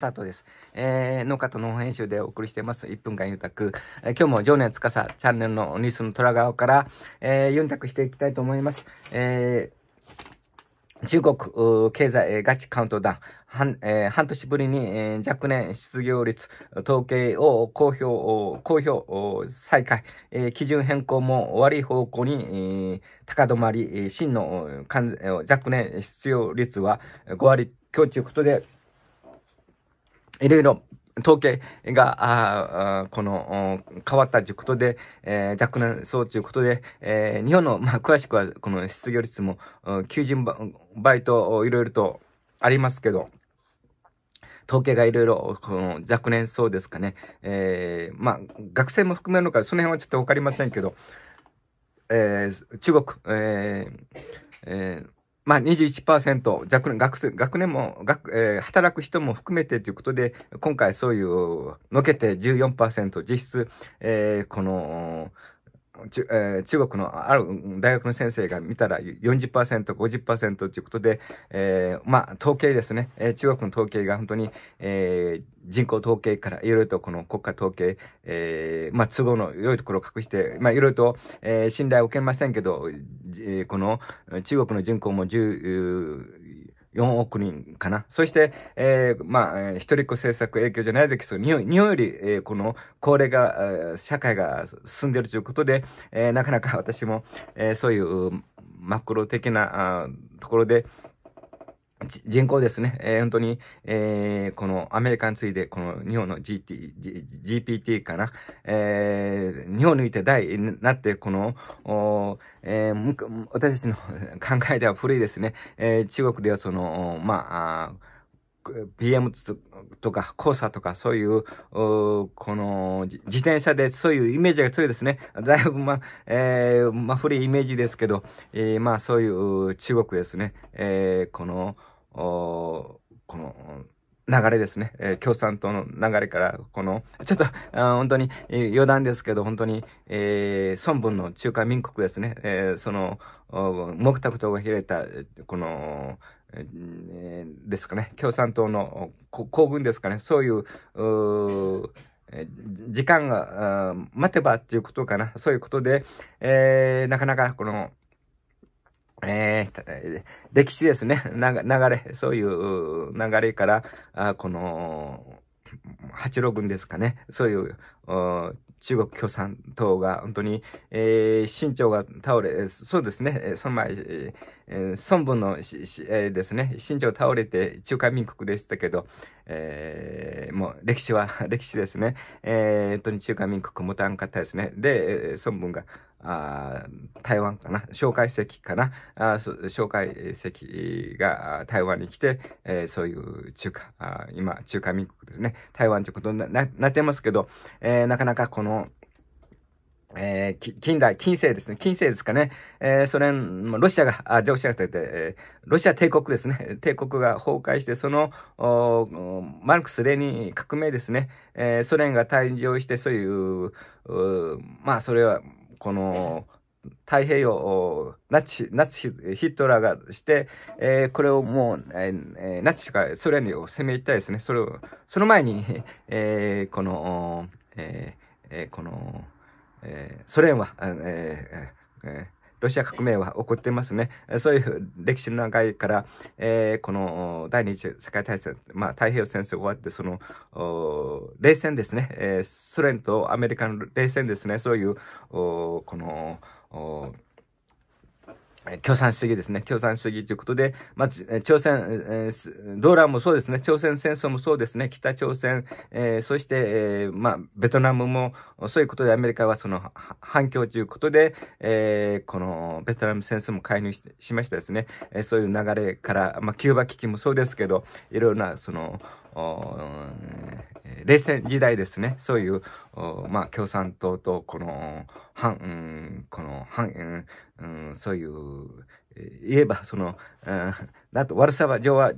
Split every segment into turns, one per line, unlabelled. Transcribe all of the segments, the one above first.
佐藤です。えー、農家と農編集でお送りしています。1分間ゆうたく。今日も常年司さチャンネルのニュースの虎側から、えー、ゆんたくしていきたいと思います。えー、中国経済ガチカウントダウン。半えー、半年ぶりに、えー、若年失業率統計を公表、公表再開、えー、基準変更も悪い方向に、高止まり、真の若年失業率は5割強ということで、いろいろ統計が、あこの、変わったということで、えー、若年層ということで、えー、日本の、まあ、詳しくは、この失業率も、90倍と、いろいろとありますけど、統計がいろいろ、この若年層ですかね、えー、まあ、学生も含めるのか、その辺はちょっとわかりませんけど、えー、中国、えーえーまあ21%、若年、学生、学年も、学、えー、働く人も含めてということで、今回そういう、のけて14%、実質、えー、この、えー、中国のある大学の先生が見たら40%、50%ということで、えー、まあ、統計ですね、えー、中国の統計が本当に、え人口統計からいろいろとこの国家統計、えまあ、都合の良いところを隠して、まあ、いろいろと、え信頼を受けませんけど、えこの中国の人口も10、4億人かな。そして、えー、まあ、えー、一人っ子政策影響じゃないですけど、日本より、えー、この高齢が、えー、社会が進んでいるということで、えー、なかなか私も、えー、そういうマクロ的なあところで、人口ですね。えー、本当に、えー、このアメリカについで、この日本の GT、G、p t かな、えー、日本抜いて大になって、この、おえー、私たちの 考えでは古いですね。えー、中国ではその、まあ、BM とか交差とかそういう、この自転車でそういうイメージが強いですね。だいぶまあ、えー、まあ古いイメージですけど、えー、まあそういう中国ですね。えー、この、この、流れですね、えー、共産党の流れから、この、ちょっと、本当に、えー、余談ですけど、本当に、えー、孫文の中華民国ですね、えその、木沢党が開いた、この、えですかね、共産党の公軍ですかね、そういう、う時間が待てばっていうことかな。そういうことで、えなかなかこのえー、歴史ですね。流れ、そういう流れから、あこの、八路軍ですかね。そういう、中国共産党が本当に、えー、身長が倒れ、そうですね、その前、えー、孫文のし、えー、ですね、身長倒れて中華民国でしたけど、えー、もう歴史は 歴史ですね、えー、本当に中華民国持たんかったですね。で、孫文があ台湾かな蒋介石かなあ蒋介石が台湾に来て、えー、そういう中華あ今中華民国ですね台湾ということになってますけど、えー、なかなかこのえー、近代、近世ですね。近世ですかね。えー、ソ連、ロシアが、あ、じゃって、えー、ロシア帝国ですね。帝国が崩壊して、その、マルクス・レニ革命ですね。えー、ソ連が誕生して、そういう、うまあ、それは、この太平洋ナチ、ナチヒトラーがして、えー、これをもう、えー、ナチがソ連を攻めたいですね。それを、その前に、えー、この、えー、この、えー、ソ連は、えーえーロシア革命は起こってますね。そういう歴史の長いから、えー、この第二次世界大戦、まあ、太平洋戦争終わって、その、冷戦ですね、えー、ソ連とアメリカの冷戦ですね、そういう、この、共産主義ですね。共産主義ということで、まず、朝鮮、えー、ドーランもそうですね。朝鮮戦争もそうですね。北朝鮮、えー、そして、えー、まあ、ベトナムも、そういうことでアメリカはその反響ということで、えー、このベトナム戦争も介入しましたですね。えー、そういう流れから、まあ、キューバ危機もそうですけど、いろいろな、その、冷戦時代ですねそういうまあ、共産党とこの反、うん、この反、うん、そういう、い言えばその、うん、なとワルサワ条は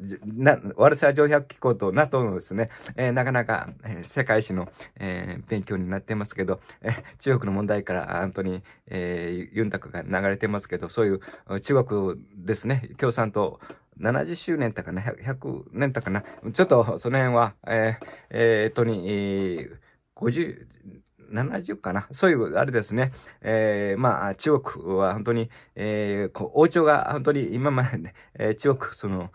ワルサワ条約機構と NATO のですね、えー、なかなか、えー、世界史の、えー、勉強になってますけど、えー、中国の問題から本当に、えー、ユンタクが流れてますけどそういう中国ですね共産党70周年だかな、100年だかな、ちょっとその辺は、えー、えー、っとに、えー、50、70かなそういう、あれですね。えー、まあ、中国は本当に、えー、こ王朝が本当に今まで、ね、えー、中国、その、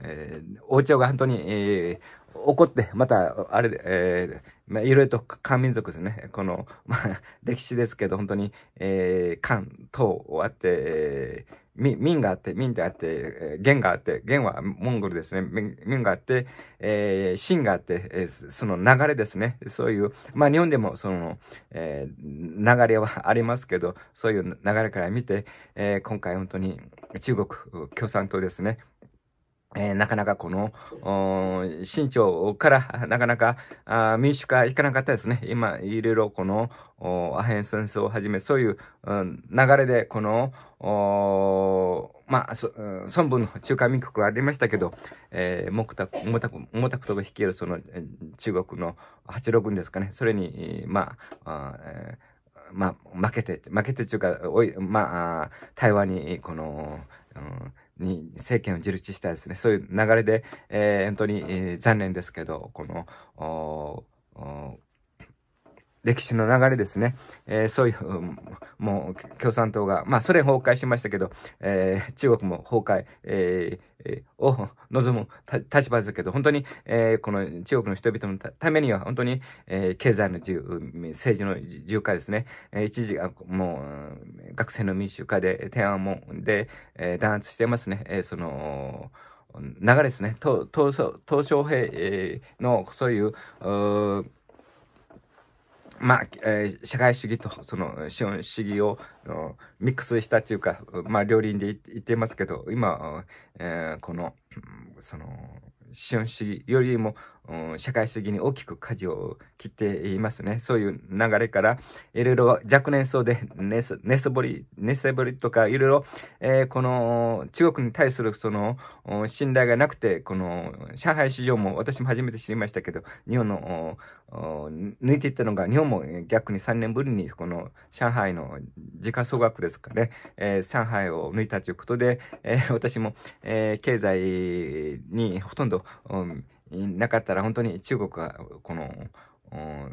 えー、王朝が本当に、えー、怒って、また、あれで、えー、まいろいろと漢民族ですね。この、まあ、歴史ですけど、本当に、えー、漢、唐あって、えー民民があって、民であって、え元があって、元はモンゴルですね。民があって、えー、神があって、えー、その流れですね。そういう、まあ日本でもその、えー、流れはありますけど、そういう流れから見て、えー、今回本当に中国共産党ですね。えー、なかなかこの、身長からなかなか民主化いかなかったですね。今、いろいろこのアヘン戦争をはじめ、そういう、うん、流れで、この、まあ、孫文の中華民国がありましたけど、えー、毛沢東が率いるその中国の八六軍ですかね。それに、まあ、あまあ、負けて、負けてというか、おい、まあ、台湾に、この、うん、に政権を自立したいですね。そういう流れで、えー、本当に、えー、残念ですけど、この、歴史の流れですね。えー、そういう、もう共産党が、まあソ連崩壊しましたけど、えー、中国も崩壊、えー、を望む立場ですけど、本当に、えー、この中国の人々のためには、本当に、えー、経済の自由、政治の自由化ですね。えー、一時がもう、学生の民主化で、天安門で、えー、弾圧してますね。えー、その、流れですね。と、とと小平のそういう、うまあ、えー、社会主義とその資本主義をミックスしたというか、まあ、両輪で言ってますけど、今、えー、この、その、資本主義よりも、うん、社会主義に大きく舵を切っていますね。そういう流れから、いろいろ若年層で寝そぼり、寝そぼりとか、いろいろ、えー、この中国に対するその信頼がなくて、この上海市場も私も初めて知りましたけど、日本の抜いていったのが、日本も逆に3年ぶりにこの上海の時価総額ですかね、えー、上海を抜いたということで、えー、私も、えー、経済にほとんど、うんなかったら本当に中国はこの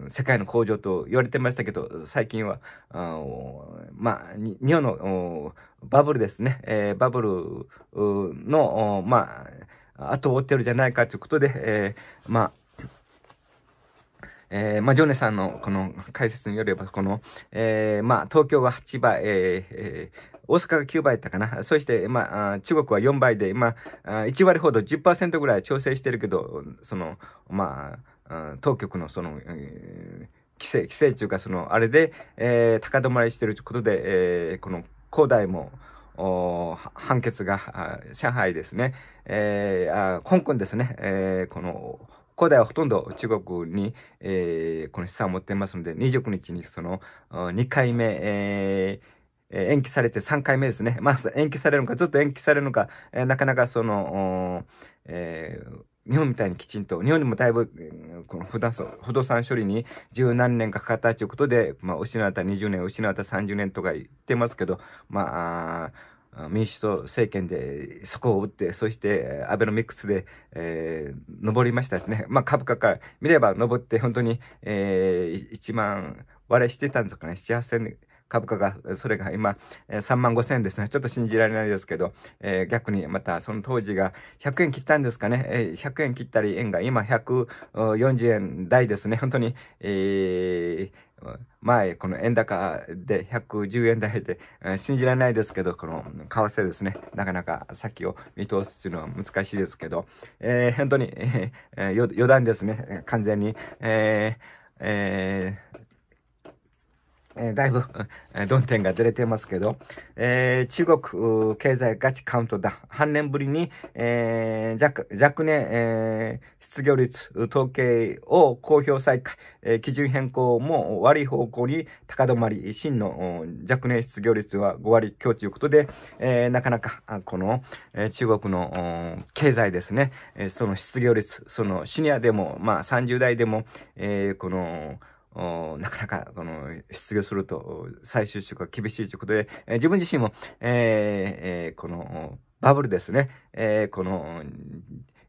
世界の工場と言われてましたけど、最近は、あまあ、日本のバブルですね、えー、バブルの、まあ、後を追ってるじゃないかということで、えー、まあ、えー、まあ、ジョネさんのこの解説によれば、この、えー、まあ、東京は8倍、えー、えー大阪が9倍だったかな。そして、まあ、中国は4倍で、まあ、1割ほど10%ぐらい調整してるけど、その、まあ、当局のその、規制、規制というか、その、あれで、えー、高止まりしてるということで、えー、この、恒大も、判決が、上海ですね、えー、あ香港ですね、えー、この、恒大はほとんど中国に、えー、この資産を持っていますので、29日にその、2回目、えーえ延期されて3回目ですね。まあ、延期されるのか、ずっと延期されるのか、えなかなかその、えー、日本みたいにきちんと、日本にもだいぶ、この不動産処理に十何年かかったということで、まあ、失われた20年、失われた30年とか言ってますけど、まあ、民主党政権でそこを打って、そしてアベノミクスで、えー、上りましたですね。まあ株価から見れば上って本当に、えー、1万割れしてたんですかね。7、8千株価が、それが今、3万5千円ですね。ちょっと信じられないですけど、えー、逆にまたその当時が100円切ったんですかね。えー、100円切ったり円が今140円台ですね。本当に、えー前、この円高で110円台で、えー、信じられないですけど、この為替ですね、なかなか先を見通すというのは難しいですけど、えー、本当に、えー、余談ですね、完全に。えーえーえー、だいぶ論点がずれてますけど、えー、中国経済ガチカウントダウン。半年ぶりに、えー、若年、えー、失業率統計を公表再開、えー、基準変更も悪い方向に高止まり、真の若年失業率は5割強ということで、えー、なかなかこの、えー、中国の経済ですね、えー、その失業率、そのシニアでも、まあ30代でも、えー、この、なかなか、この、失業すると、再就職が厳しいということで、えー、自分自身も、えーえー、この、バブルですね、えー、この、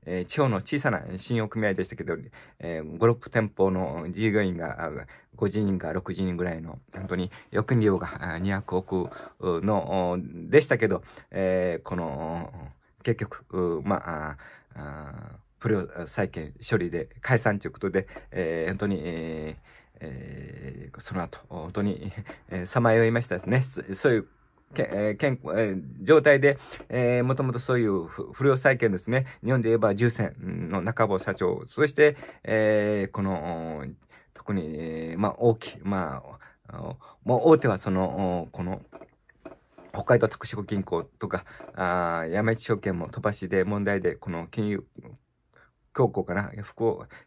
えー、地方の小さな信用組合でしたけど、えー、5、6店舗の従業員が50人か60人ぐらいの、本当に預金量が200億の、でしたけど、えー、この、結局、まあ、あ不良債権処理で解散ということで、えー、本当に、えーえー、その後、本当に、さまよいましたですね。そういうけ、えー、健康、えー、状態で、えー、もともとそういう不良債権ですね。日本で言えば重戦の中坊社長、そして、えー、この、特に、まあ、大きい、まあ、もう大手はその、この、北海道拓殖銀行とか、あ山一証券も飛ばしで問題で、この金融教皇かな不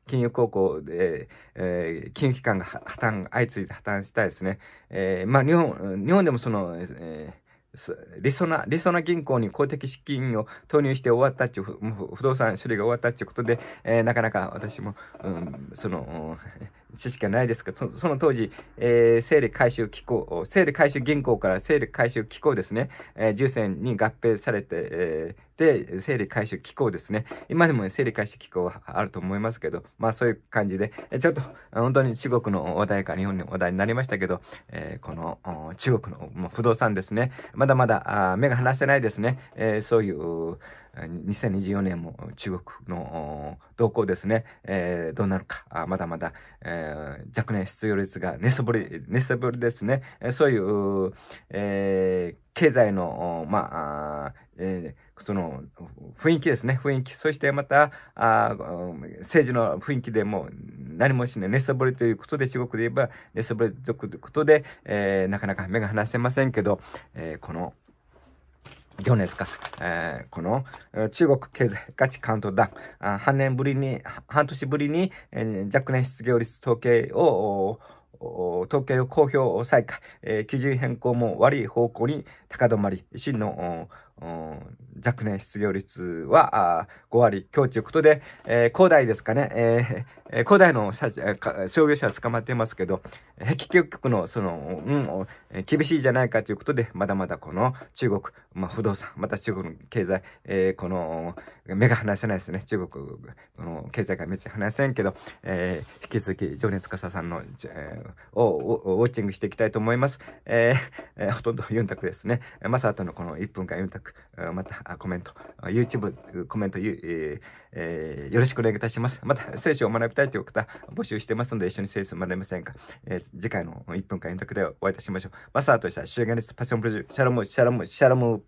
金融高校で、えー、金融機関が破綻、相次いで破綻したいですね。えー、まあ日本、日本でもその、えー、理想な、理想な銀行に公的資金を投入して終わったっていう、不動産処理が終わったっていうことで、えー、なかなか私も、うん、その、知識がないですけど、その当時、えー、整理回収機構、整理回収銀行から整理回収機構ですね、えー、重戦に合併されて、えー、整理回収機構ですね。今でも、整理回収機構はあると思いますけど、まあそういう感じで、ちょっと本当に中国の話題か日本の話題になりましたけど、えー、この中国の不動産ですね、まだまだ目が離せないですね。えー、そういう2024年も中国の動向ですね、えー、どうなるか、まだまだ、えー、若年失業率が寝そぼり、寝そぼりですね、そういう、えー、経済の、まあ、えーその、雰囲気ですね。雰囲気。そしてまた、あ政治の雰囲気でも何もしない。寝そぼりということで、中国で言えば、寝そぼりということで、えー、なかなか目が離せませんけど、えー、この、行列かさ、えー、この中国経済ガチカウントダウン、半年ぶりに、半年ぶりに、えー、若年失業率統計を、統計を公表再開、えー、基準変更も悪い方向に高止まり、真の若年失業率は5割強ということで、えー、高台ですかね、えー、高台の社商業者は捕まってますけど、壁局のその、うん厳しいじゃないかということで、まだまだこの中国、まあ、不動産、また中国の経済、えー、この目が離せないですね、中国の経済が目が離せんけど、えー、引き続き常連司さんの、えー、をウォッチングしていきたいと思います。えーえー、ほとんど4択ですね。まさとのこの1分間4択ク、またコメント、YouTube コメント、ええー、よろしくお願いいたします。また聖書を学びたいという方募集してますので一緒に聖書を学びませんか、えー、次回の1分間遠隔でお会いいたしましょう。マスターとした主演です。パッションプロジュー、シャラム、シャラム、シャラム。